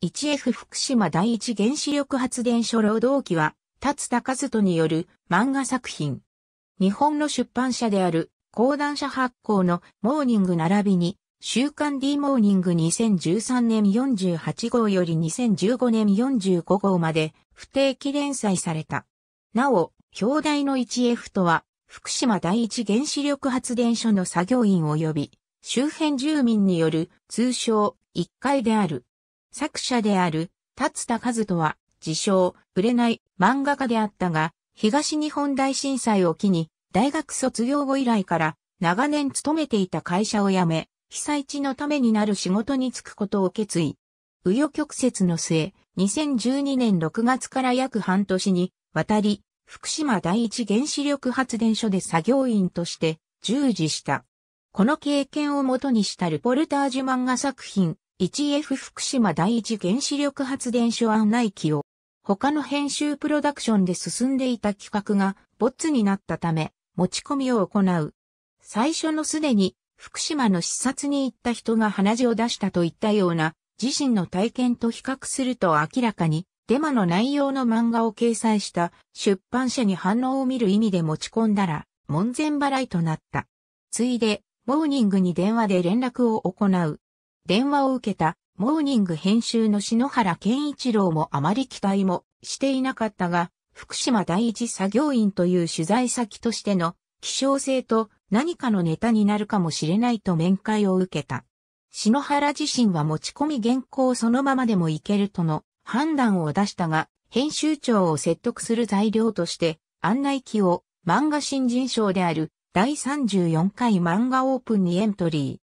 1F 福島第一原子力発電所労働機は、達和人による漫画作品。日本の出版社である、講談社発行のモーニング並びに、週刊 D モーニング2013年48号より2015年45号まで不定期連載された。なお、表題の 1F とは、福島第一原子力発電所の作業員及び、周辺住民による通称1階である。作者である、達田和人は、自称、売れない漫画家であったが、東日本大震災を機に、大学卒業後以来から、長年勤めていた会社を辞め、被災地のためになる仕事に就くことを決意。紆余曲折の末、2012年6月から約半年にわたり、福島第一原子力発電所で作業員として従事した。この経験をもとにしたルポルタージュ漫画作品、1F 福島第一原子力発電所案内機を他の編集プロダクションで進んでいた企画がボツになったため持ち込みを行う。最初のすでに福島の視察に行った人が鼻血を出したといったような自身の体験と比較すると明らかにデマの内容の漫画を掲載した出版社に反応を見る意味で持ち込んだら門前払いとなった。ついでモーニングに電話で連絡を行う。電話を受けた、モーニング編集の篠原健一郎もあまり期待もしていなかったが、福島第一作業員という取材先としての希少性と何かのネタになるかもしれないと面会を受けた。篠原自身は持ち込み原稿そのままでもいけるとの判断を出したが、編集長を説得する材料として案内機を漫画新人賞である第34回漫画オープンにエントリー。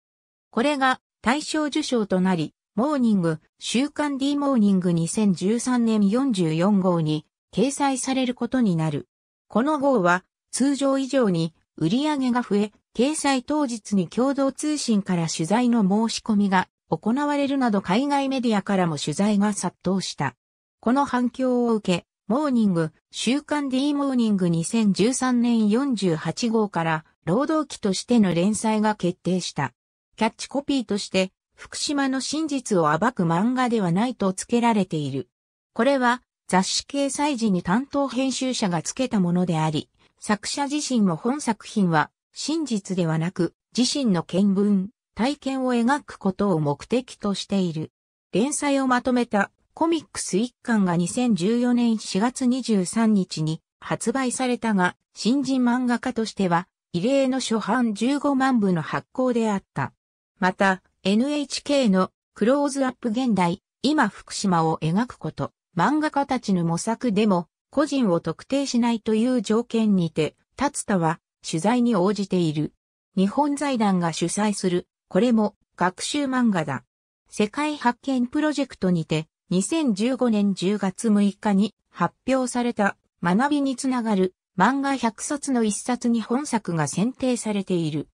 これが大賞受賞となり、モーニング、週刊 D モーニング2013年44号に掲載されることになる。この号は通常以上に売り上げが増え、掲載当日に共同通信から取材の申し込みが行われるなど海外メディアからも取材が殺到した。この反響を受け、モーニング、週刊 D モーニング2013年48号から労働期としての連載が決定した。キャッチコピーとして、福島の真実を暴く漫画ではないと付けられている。これは、雑誌掲載時に担当編集者が付けたものであり、作者自身も本作品は、真実ではなく、自身の見聞、体験を描くことを目的としている。連載をまとめたコミックス一巻が2014年4月23日に発売されたが、新人漫画家としては異例の初版15万部の発行であった。また、NHK のクローズアップ現代、今福島を描くこと、漫画家たちの模索でも、個人を特定しないという条件にて、立田は取材に応じている。日本財団が主催する、これも学習漫画だ。世界発見プロジェクトにて、2015年10月6日に発表された学びにつながる漫画100冊の一冊に本作が選定されている。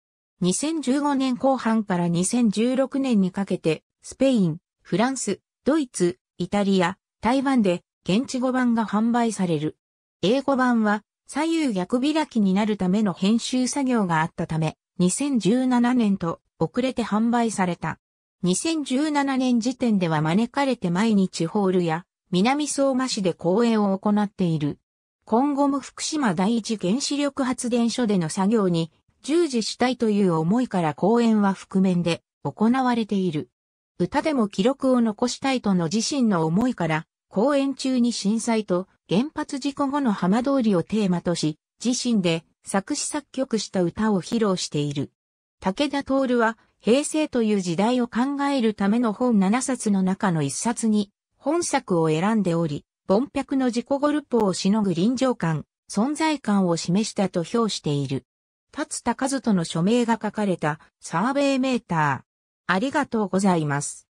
2015年後半から2016年にかけて、スペイン、フランス、ドイツ、イタリア、台湾で現地語版が販売される。英語版は左右逆開きになるための編集作業があったため、2017年と遅れて販売された。2017年時点では招かれて毎日ホールや南相馬市で公演を行っている。今後も福島第一原子力発電所での作業に従事したいという思いから講演は覆面で行われている。歌でも記録を残したいとの自身の思いから、公演中に震災と原発事故後の浜通りをテーマとし、自身で作詞作曲した歌を披露している。武田徹は平成という時代を考えるための本7冊の中の1冊に本作を選んでおり、凡百の自己ゴルポをしのぐ臨場感、存在感を示したと評している。達田和との署名が書かれたサーベイメーター。ありがとうございます。